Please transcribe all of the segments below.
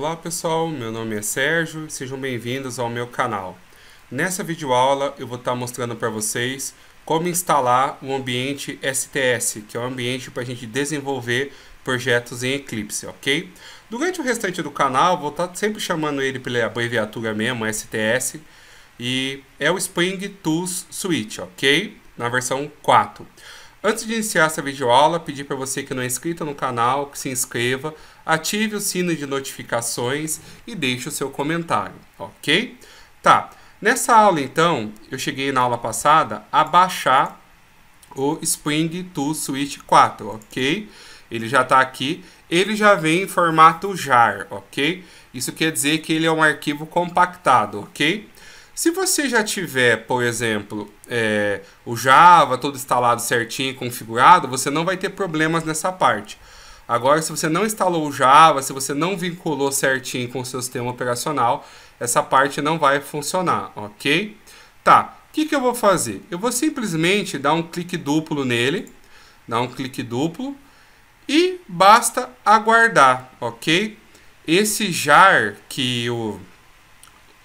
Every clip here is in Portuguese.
Olá pessoal, meu nome é Sérgio sejam bem-vindos ao meu canal. Nessa videoaula eu vou estar mostrando para vocês como instalar o um ambiente STS, que é um ambiente para a gente desenvolver projetos em Eclipse, ok? Durante o restante do canal vou estar sempre chamando ele pela abreviatura mesmo, STS, e é o Spring Tools Suite, ok? Na versão 4. Antes de iniciar essa videoaula, pedir para você que não é inscrito no canal, que se inscreva, ative o sino de notificações e deixe o seu comentário, ok? Tá, nessa aula então, eu cheguei na aula passada a baixar o Spring to Switch 4, ok? Ele já está aqui, ele já vem em formato JAR, ok? Isso quer dizer que ele é um arquivo compactado, ok? Se você já tiver, por exemplo, é, o Java todo instalado certinho, configurado, você não vai ter problemas nessa parte. Agora, se você não instalou o Java, se você não vinculou certinho com o seu sistema operacional, essa parte não vai funcionar, ok? Tá, o que, que eu vou fazer? Eu vou simplesmente dar um clique duplo nele, dar um clique duplo, e basta aguardar, ok? Esse jar que o... Eu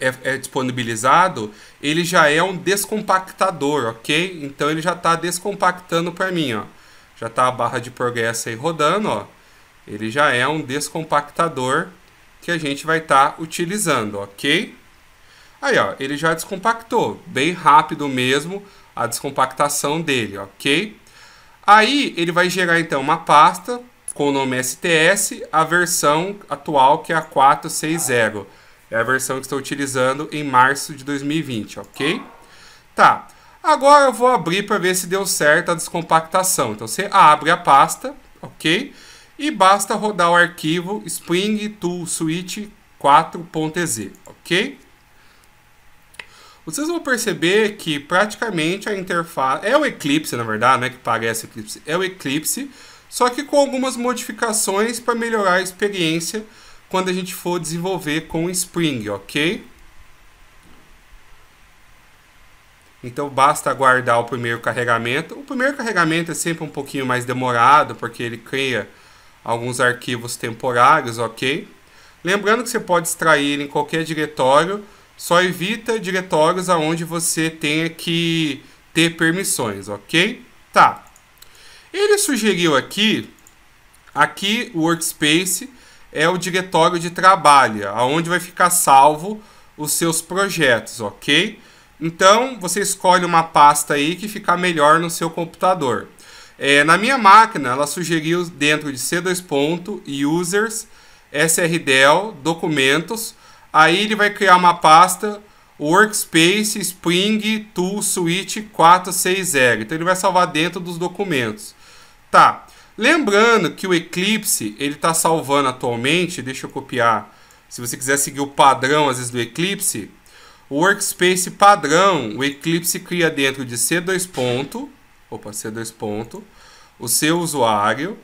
é, é disponibilizado, ele já é um descompactador, ok? Então ele já está descompactando para mim, ó. Já está a barra de progresso aí rodando, ó. Ele já é um descompactador que a gente vai estar tá utilizando, ok? Aí, ó, ele já descompactou, bem rápido mesmo a descompactação dele, ok? Aí ele vai gerar então uma pasta com o nome STS, a versão atual que é a 460. É a versão que estou utilizando em março de 2020, ok? Tá. Agora eu vou abrir para ver se deu certo a descompactação. Então você abre a pasta, ok? E basta rodar o arquivo Spring Tool Switch 4.ez, ok? Vocês vão perceber que praticamente a interface é o Eclipse, na verdade, né? Que parece Eclipse, é o Eclipse, só que com algumas modificações para melhorar a experiência quando a gente for desenvolver com Spring, ok? Então basta aguardar o primeiro carregamento. O primeiro carregamento é sempre um pouquinho mais demorado, porque ele cria alguns arquivos temporários, ok? Lembrando que você pode extrair em qualquer diretório, só evita diretórios aonde você tenha que ter permissões, ok? Tá. Ele sugeriu aqui, aqui o workspace é o diretório de trabalho, aonde vai ficar salvo os seus projetos, ok? Então você escolhe uma pasta aí que ficar melhor no seu computador. É, na minha máquina, ela sugeriu dentro de C2 ponto, users, SRDL, documentos. Aí ele vai criar uma pasta workspace spring tool suite 460. Então ele vai salvar dentro dos documentos. Tá. Lembrando que o Eclipse ele está salvando atualmente, deixa eu copiar. Se você quiser seguir o padrão às vezes do Eclipse, o workspace padrão, o Eclipse cria dentro de C2 ponto, opa, C2 ponto, o seu usuário,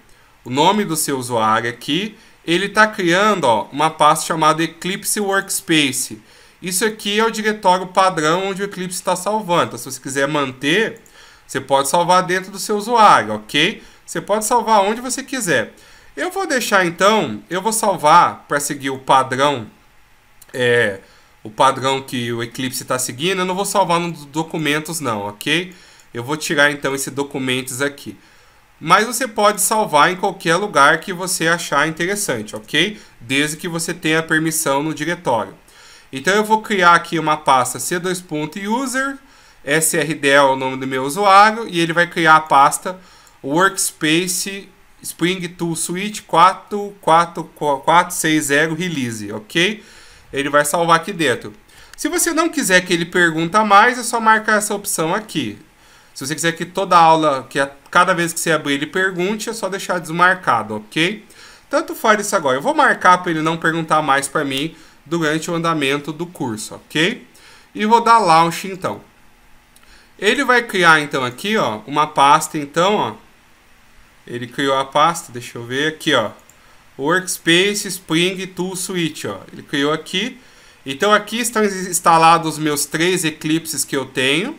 o nome do seu usuário aqui, ele está criando ó, uma pasta chamada Eclipse Workspace. Isso aqui é o diretório padrão onde o Eclipse está salvando. Então, se você quiser manter, você pode salvar dentro do seu usuário, ok? Você pode salvar onde você quiser. Eu vou deixar então, eu vou salvar para seguir o padrão, é, o padrão que o Eclipse está seguindo. Eu não vou salvar nos documentos não, ok? Eu vou tirar então esse documentos aqui. Mas você pode salvar em qualquer lugar que você achar interessante, ok? Desde que você tenha permissão no diretório. Então eu vou criar aqui uma pasta c2.user, srdel é o nome do meu usuário, e ele vai criar a pasta Workspace Spring Tool Suite 44460 Release, ok? Ele vai salvar aqui dentro. Se você não quiser que ele pergunta mais, é só marcar essa opção aqui. Se você quiser que toda aula, que a, cada vez que você abrir ele pergunte, é só deixar desmarcado, ok? Tanto faz isso agora. Eu vou marcar para ele não perguntar mais para mim durante o andamento do curso, ok? E vou dar launch então. Ele vai criar então aqui, ó, uma pasta então, ó, ele criou a pasta, deixa eu ver aqui, ó. Workspace Spring Tool Suite, ó. Ele criou aqui. Então aqui estão instalados os meus três eclipses que eu tenho.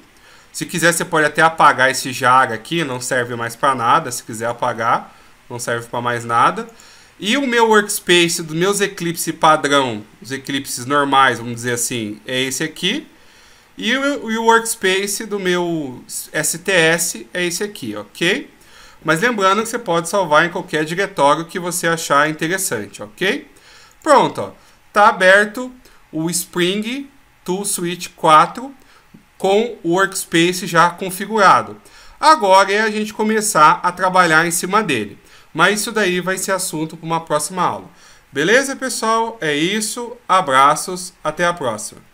Se quiser, você pode até apagar esse jar aqui, não serve mais para nada. Se quiser apagar, não serve para mais nada. E o meu workspace dos meus eclipses padrão, os eclipses normais, vamos dizer assim, é esse aqui. E o, workspace do meu STS é esse aqui, ok? Mas lembrando que você pode salvar em qualquer diretório que você achar interessante, ok? Pronto, está tá aberto o Spring Tool Suite 4 com o workspace já configurado. Agora é a gente começar a trabalhar em cima dele. Mas isso daí vai ser assunto para uma próxima aula. Beleza, pessoal? É isso. Abraços. Até a próxima.